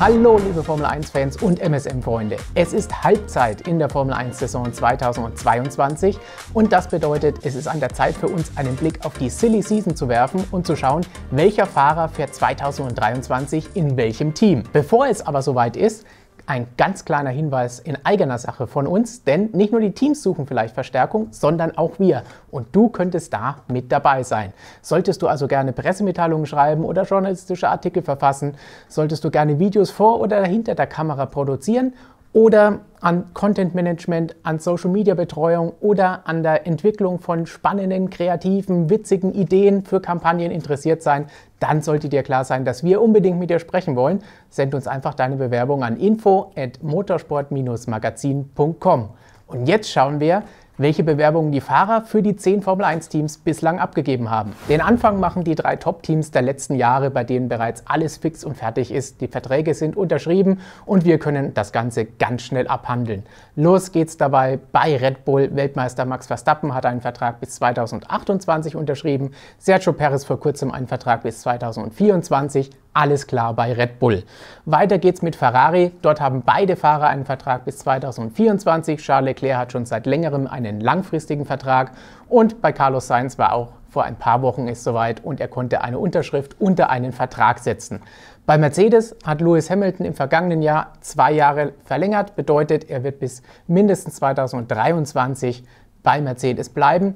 Hallo liebe Formel 1-Fans und MSM-Freunde. Es ist Halbzeit in der Formel 1-Saison 2022 und das bedeutet, es ist an der Zeit für uns, einen Blick auf die Silly Season zu werfen und zu schauen, welcher Fahrer fährt 2023 in welchem Team. Bevor es aber soweit ist, ein ganz kleiner Hinweis in eigener Sache von uns, denn nicht nur die Teams suchen vielleicht Verstärkung, sondern auch wir. Und du könntest da mit dabei sein. Solltest du also gerne Pressemitteilungen schreiben oder journalistische Artikel verfassen, solltest du gerne Videos vor oder hinter der Kamera produzieren oder an Content Management, an Social Media Betreuung oder an der Entwicklung von spannenden, kreativen, witzigen Ideen für Kampagnen interessiert sein, dann sollte dir klar sein, dass wir unbedingt mit dir sprechen wollen. Send uns einfach deine Bewerbung an info at motorsport-magazin.com. Und jetzt schauen wir, welche Bewerbungen die Fahrer für die zehn Formel-1-Teams bislang abgegeben haben. Den Anfang machen die drei Top-Teams der letzten Jahre, bei denen bereits alles fix und fertig ist. Die Verträge sind unterschrieben und wir können das Ganze ganz schnell abhandeln. Los geht's dabei bei Red Bull. Weltmeister Max Verstappen hat einen Vertrag bis 2028 unterschrieben, Sergio Perez vor kurzem einen Vertrag bis 2024. Alles klar bei Red Bull. Weiter geht's mit Ferrari. Dort haben beide Fahrer einen Vertrag bis 2024. Charles Leclerc hat schon seit längerem einen langfristigen Vertrag. Und bei Carlos Sainz war auch vor ein paar Wochen es soweit und er konnte eine Unterschrift unter einen Vertrag setzen. Bei Mercedes hat Lewis Hamilton im vergangenen Jahr zwei Jahre verlängert, bedeutet, er wird bis mindestens 2023 bei Mercedes bleiben.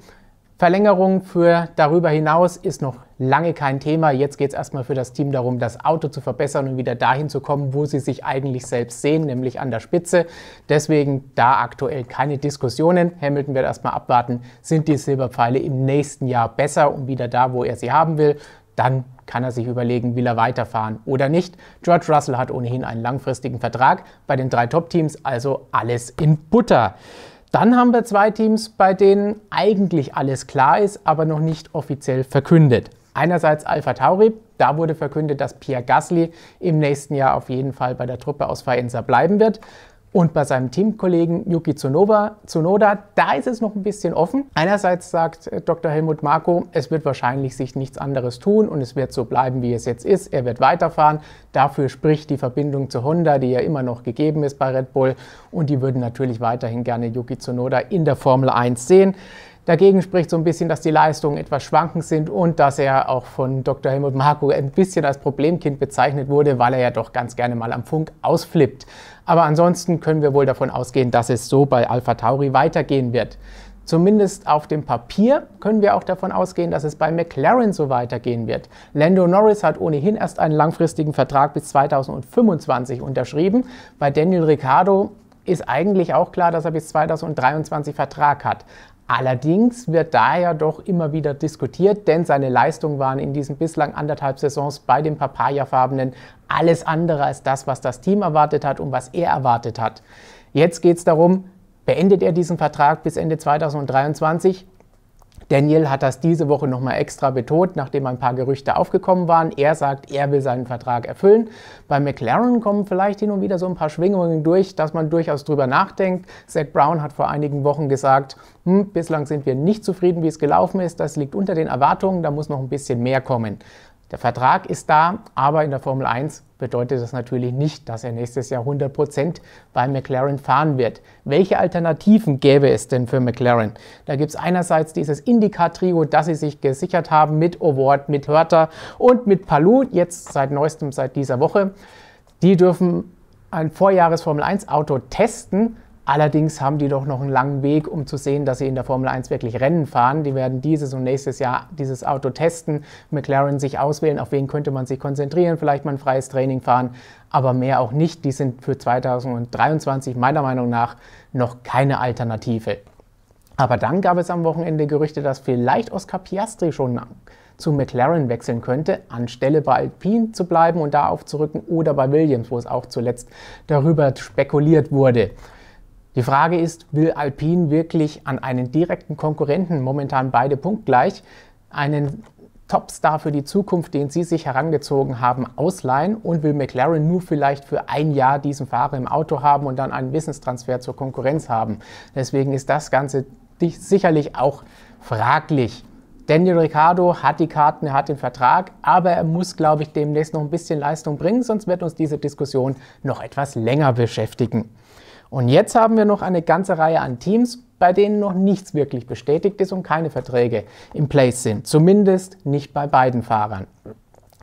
Verlängerung für darüber hinaus ist noch lange kein Thema. Jetzt geht es erstmal für das Team darum, das Auto zu verbessern und wieder dahin zu kommen, wo sie sich eigentlich selbst sehen, nämlich an der Spitze. Deswegen da aktuell keine Diskussionen. Hamilton wird erstmal abwarten, sind die Silberpfeile im nächsten Jahr besser und wieder da, wo er sie haben will. Dann kann er sich überlegen, will er weiterfahren oder nicht. George Russell hat ohnehin einen langfristigen Vertrag bei den drei Top-Teams, also alles in Butter. Dann haben wir zwei Teams, bei denen eigentlich alles klar ist, aber noch nicht offiziell verkündet. Einerseits Alpha Tauri, da wurde verkündet, dass Pierre Gasly im nächsten Jahr auf jeden Fall bei der Truppe aus Faenza bleiben wird. Und bei seinem Teamkollegen Yuki Tsunoda, Tsunoda, da ist es noch ein bisschen offen. Einerseits sagt äh, Dr. Helmut Marko, es wird wahrscheinlich sich nichts anderes tun und es wird so bleiben, wie es jetzt ist. Er wird weiterfahren. Dafür spricht die Verbindung zu Honda, die ja immer noch gegeben ist bei Red Bull. Und die würden natürlich weiterhin gerne Yuki Tsunoda in der Formel 1 sehen. Dagegen spricht so ein bisschen, dass die Leistungen etwas schwankend sind und dass er auch von Dr. Helmut Marko ein bisschen als Problemkind bezeichnet wurde, weil er ja doch ganz gerne mal am Funk ausflippt. Aber ansonsten können wir wohl davon ausgehen, dass es so bei Alpha Tauri weitergehen wird. Zumindest auf dem Papier können wir auch davon ausgehen, dass es bei McLaren so weitergehen wird. Lando Norris hat ohnehin erst einen langfristigen Vertrag bis 2025 unterschrieben. Bei Daniel Ricciardo ist eigentlich auch klar, dass er bis 2023 Vertrag hat. Allerdings wird da ja doch immer wieder diskutiert, denn seine Leistungen waren in diesen bislang anderthalb Saisons bei den Papayafarbenen alles andere als das, was das Team erwartet hat und was er erwartet hat. Jetzt geht es darum, beendet er diesen Vertrag bis Ende 2023 Daniel hat das diese Woche nochmal extra betont, nachdem ein paar Gerüchte aufgekommen waren. Er sagt, er will seinen Vertrag erfüllen. Bei McLaren kommen vielleicht hin und wieder so ein paar Schwingungen durch, dass man durchaus drüber nachdenkt. Zach Brown hat vor einigen Wochen gesagt, hm, bislang sind wir nicht zufrieden, wie es gelaufen ist. Das liegt unter den Erwartungen, da muss noch ein bisschen mehr kommen. Der Vertrag ist da, aber in der Formel 1 bedeutet das natürlich nicht, dass er nächstes Jahr 100% bei McLaren fahren wird. Welche Alternativen gäbe es denn für McLaren? Da gibt es einerseits dieses Indica-Trio, das sie sich gesichert haben mit Award, mit Hörter und mit Palou, jetzt seit neuestem, seit dieser Woche. Die dürfen ein Vorjahres-Formel-1-Auto testen Allerdings haben die doch noch einen langen Weg, um zu sehen, dass sie in der Formel 1 wirklich Rennen fahren. Die werden dieses und nächstes Jahr dieses Auto testen, McLaren sich auswählen, auf wen könnte man sich konzentrieren, vielleicht mal ein freies Training fahren, aber mehr auch nicht. Die sind für 2023 meiner Meinung nach noch keine Alternative. Aber dann gab es am Wochenende Gerüchte, dass vielleicht Oscar Piastri schon zu McLaren wechseln könnte, anstelle bei Alpine zu bleiben und da aufzurücken oder bei Williams, wo es auch zuletzt darüber spekuliert wurde. Die Frage ist, will Alpine wirklich an einen direkten Konkurrenten, momentan beide punktgleich, einen Topstar für die Zukunft, den sie sich herangezogen haben, ausleihen und will McLaren nur vielleicht für ein Jahr diesen Fahrer im Auto haben und dann einen Wissenstransfer zur Konkurrenz haben. Deswegen ist das Ganze sicherlich auch fraglich. Daniel Ricciardo hat die Karten, er hat den Vertrag, aber er muss, glaube ich, demnächst noch ein bisschen Leistung bringen, sonst wird uns diese Diskussion noch etwas länger beschäftigen. Und jetzt haben wir noch eine ganze Reihe an Teams, bei denen noch nichts wirklich bestätigt ist und keine Verträge in place sind. Zumindest nicht bei beiden Fahrern.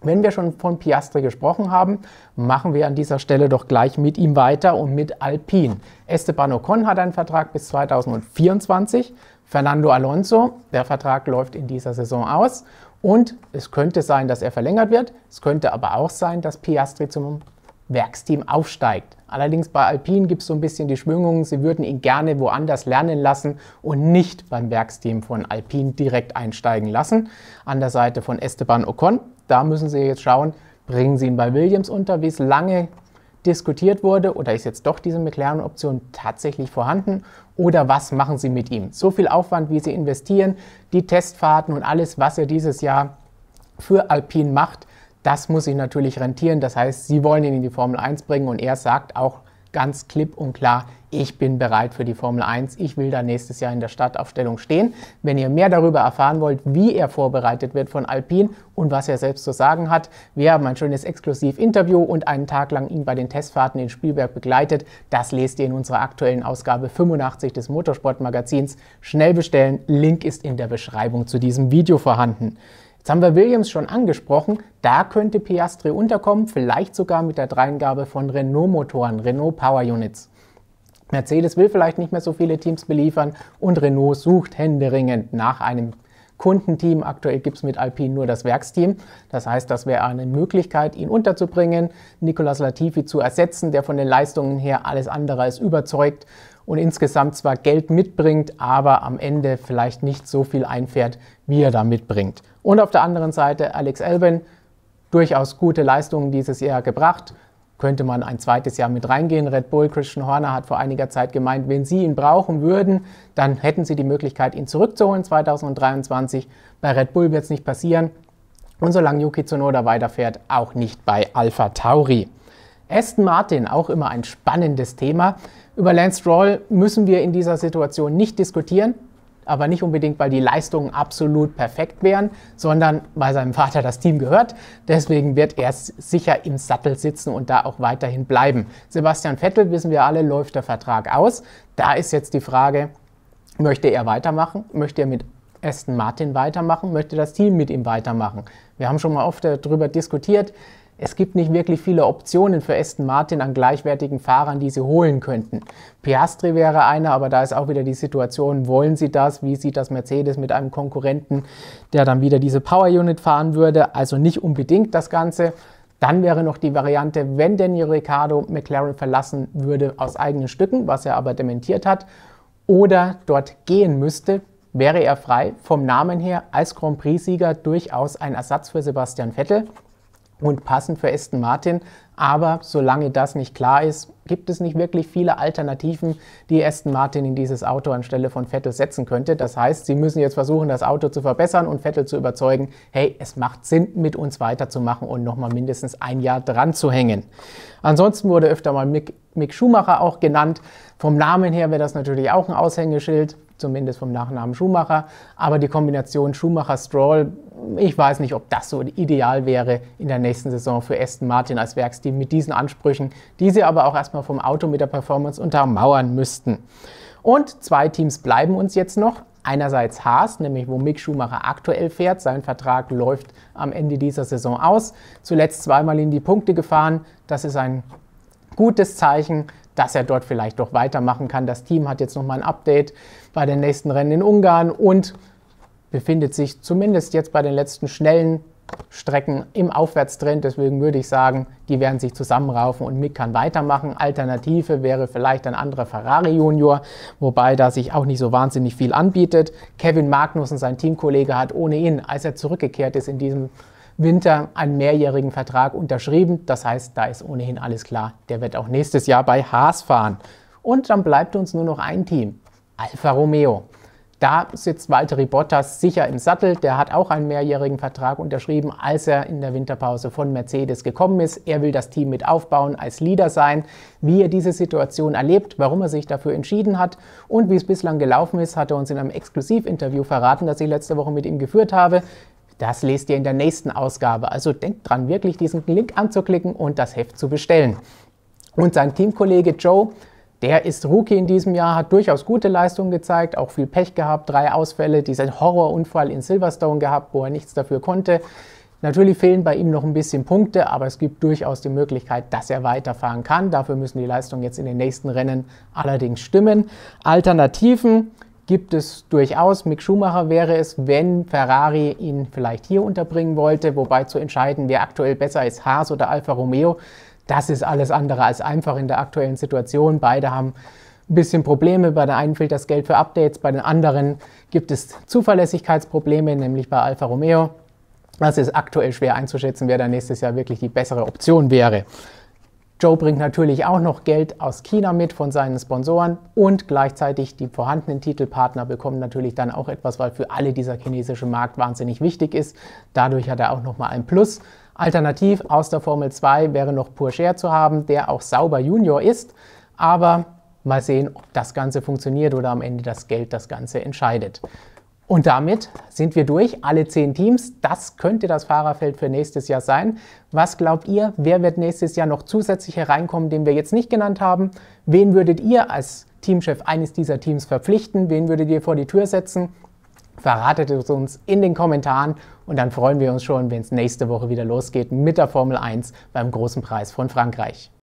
Wenn wir schon von Piastri gesprochen haben, machen wir an dieser Stelle doch gleich mit ihm weiter und mit Alpine. Esteban Ocon hat einen Vertrag bis 2024, Fernando Alonso, der Vertrag läuft in dieser Saison aus und es könnte sein, dass er verlängert wird, es könnte aber auch sein, dass Piastri zum Werksteam aufsteigt. Allerdings bei Alpine gibt es so ein bisschen die Schwüngung, sie würden ihn gerne woanders lernen lassen und nicht beim Werksteam von Alpine direkt einsteigen lassen. An der Seite von Esteban Ocon, da müssen sie jetzt schauen, bringen sie ihn bei Williams unter, wie es lange diskutiert wurde oder ist jetzt doch diese McLaren-Option tatsächlich vorhanden oder was machen sie mit ihm? So viel Aufwand, wie sie investieren, die Testfahrten und alles, was er dieses Jahr für Alpine macht, das muss sich natürlich rentieren. Das heißt, sie wollen ihn in die Formel 1 bringen und er sagt auch ganz klipp und klar, ich bin bereit für die Formel 1. Ich will da nächstes Jahr in der Startaufstellung stehen. Wenn ihr mehr darüber erfahren wollt, wie er vorbereitet wird von Alpine und was er selbst zu sagen hat, wir haben ein schönes Exklusiv-Interview und einen Tag lang ihn bei den Testfahrten in Spielberg begleitet. Das lest ihr in unserer aktuellen Ausgabe 85 des Motorsportmagazins. Schnell bestellen, Link ist in der Beschreibung zu diesem Video vorhanden. Jetzt haben wir Williams schon angesprochen, da könnte Piastri unterkommen, vielleicht sogar mit der Dreingabe von Renault-Motoren, Renault Power Units. Mercedes will vielleicht nicht mehr so viele Teams beliefern und Renault sucht händeringend nach einem Kundenteam. Aktuell gibt es mit Alpine nur das Werksteam. Das heißt, das wäre eine Möglichkeit, ihn unterzubringen, Nicolas Latifi zu ersetzen, der von den Leistungen her alles andere als überzeugt und insgesamt zwar Geld mitbringt, aber am Ende vielleicht nicht so viel einfährt, wie er da mitbringt. Und auf der anderen Seite Alex Elben, durchaus gute Leistungen dieses Jahr gebracht. Könnte man ein zweites Jahr mit reingehen. Red Bull, Christian Horner hat vor einiger Zeit gemeint, wenn sie ihn brauchen würden, dann hätten sie die Möglichkeit, ihn zurückzuholen 2023. Bei Red Bull wird es nicht passieren. Und solange Yuki Tsunoda weiterfährt, auch nicht bei Alpha Tauri. Aston Martin, auch immer ein spannendes Thema. Über Lance Stroll müssen wir in dieser Situation nicht diskutieren, aber nicht unbedingt, weil die Leistungen absolut perfekt wären, sondern weil seinem Vater das Team gehört. Deswegen wird er sicher im Sattel sitzen und da auch weiterhin bleiben. Sebastian Vettel, wissen wir alle, läuft der Vertrag aus. Da ist jetzt die Frage, möchte er weitermachen? Möchte er mit Aston Martin weitermachen? Möchte das Team mit ihm weitermachen? Wir haben schon mal oft äh, darüber diskutiert. Es gibt nicht wirklich viele Optionen für Aston Martin an gleichwertigen Fahrern, die sie holen könnten. Piastri wäre einer, aber da ist auch wieder die Situation, wollen sie das? Wie sieht das Mercedes mit einem Konkurrenten, der dann wieder diese Power Unit fahren würde? Also nicht unbedingt das Ganze. Dann wäre noch die Variante, wenn Daniel Ricciardo McLaren verlassen würde aus eigenen Stücken, was er aber dementiert hat, oder dort gehen müsste, wäre er frei, vom Namen her als Grand Prix-Sieger durchaus ein Ersatz für Sebastian Vettel und passend für Aston Martin. Aber solange das nicht klar ist, gibt es nicht wirklich viele Alternativen, die Aston Martin in dieses Auto anstelle von Vettel setzen könnte. Das heißt, sie müssen jetzt versuchen, das Auto zu verbessern und Vettel zu überzeugen, hey, es macht Sinn, mit uns weiterzumachen und nochmal mindestens ein Jahr dran zu hängen. Ansonsten wurde öfter mal Mick, Mick Schumacher auch genannt. Vom Namen her wäre das natürlich auch ein Aushängeschild, zumindest vom Nachnamen Schumacher. Aber die Kombination Schumacher-Stroll ich weiß nicht, ob das so ideal wäre in der nächsten Saison für Aston Martin als Werksteam mit diesen Ansprüchen, die sie aber auch erstmal vom Auto mit der Performance untermauern müssten. Und zwei Teams bleiben uns jetzt noch. Einerseits Haas, nämlich wo Mick Schumacher aktuell fährt. Sein Vertrag läuft am Ende dieser Saison aus. Zuletzt zweimal in die Punkte gefahren. Das ist ein gutes Zeichen, dass er dort vielleicht doch weitermachen kann. Das Team hat jetzt nochmal ein Update bei den nächsten Rennen in Ungarn und befindet sich zumindest jetzt bei den letzten schnellen Strecken im Aufwärtstrend. Deswegen würde ich sagen, die werden sich zusammenraufen und Mick kann weitermachen. Alternative wäre vielleicht ein anderer Ferrari Junior, wobei da sich auch nicht so wahnsinnig viel anbietet. Kevin Magnussen, sein Teamkollege, hat ohnehin, als er zurückgekehrt ist in diesem Winter, einen mehrjährigen Vertrag unterschrieben. Das heißt, da ist ohnehin alles klar. Der wird auch nächstes Jahr bei Haas fahren. Und dann bleibt uns nur noch ein Team, Alfa Romeo. Da sitzt Valtteri Bottas sicher im Sattel. Der hat auch einen mehrjährigen Vertrag unterschrieben, als er in der Winterpause von Mercedes gekommen ist. Er will das Team mit aufbauen, als Leader sein. Wie er diese Situation erlebt, warum er sich dafür entschieden hat und wie es bislang gelaufen ist, hat er uns in einem Exklusivinterview verraten, das ich letzte Woche mit ihm geführt habe. Das lest ihr in der nächsten Ausgabe. Also denkt dran, wirklich diesen Link anzuklicken und das Heft zu bestellen. Und sein Teamkollege Joe der ist Rookie in diesem Jahr, hat durchaus gute Leistungen gezeigt, auch viel Pech gehabt, drei Ausfälle, diesen Horrorunfall in Silverstone gehabt, wo er nichts dafür konnte. Natürlich fehlen bei ihm noch ein bisschen Punkte, aber es gibt durchaus die Möglichkeit, dass er weiterfahren kann. Dafür müssen die Leistungen jetzt in den nächsten Rennen allerdings stimmen. Alternativen gibt es durchaus. Mick Schumacher wäre es, wenn Ferrari ihn vielleicht hier unterbringen wollte, wobei zu entscheiden, wer aktuell besser ist, Haas oder Alfa Romeo, das ist alles andere als einfach in der aktuellen Situation. Beide haben ein bisschen Probleme. Bei der einen fehlt das Geld für Updates, bei den anderen gibt es Zuverlässigkeitsprobleme, nämlich bei Alfa Romeo. Das ist aktuell schwer einzuschätzen, wer da nächstes Jahr wirklich die bessere Option wäre. Joe bringt natürlich auch noch Geld aus China mit von seinen Sponsoren und gleichzeitig die vorhandenen Titelpartner bekommen natürlich dann auch etwas, weil für alle dieser chinesische Markt wahnsinnig wichtig ist. Dadurch hat er auch noch mal ein Plus. Alternativ aus der Formel 2 wäre noch Purcher zu haben, der auch sauber Junior ist, aber mal sehen, ob das Ganze funktioniert oder am Ende das Geld das Ganze entscheidet. Und damit sind wir durch, alle zehn Teams. Das könnte das Fahrerfeld für nächstes Jahr sein. Was glaubt ihr, wer wird nächstes Jahr noch zusätzlich hereinkommen, den wir jetzt nicht genannt haben? Wen würdet ihr als Teamchef eines dieser Teams verpflichten? Wen würdet ihr vor die Tür setzen? Verratet es uns in den Kommentaren und dann freuen wir uns schon, wenn es nächste Woche wieder losgeht mit der Formel 1 beim Großen Preis von Frankreich.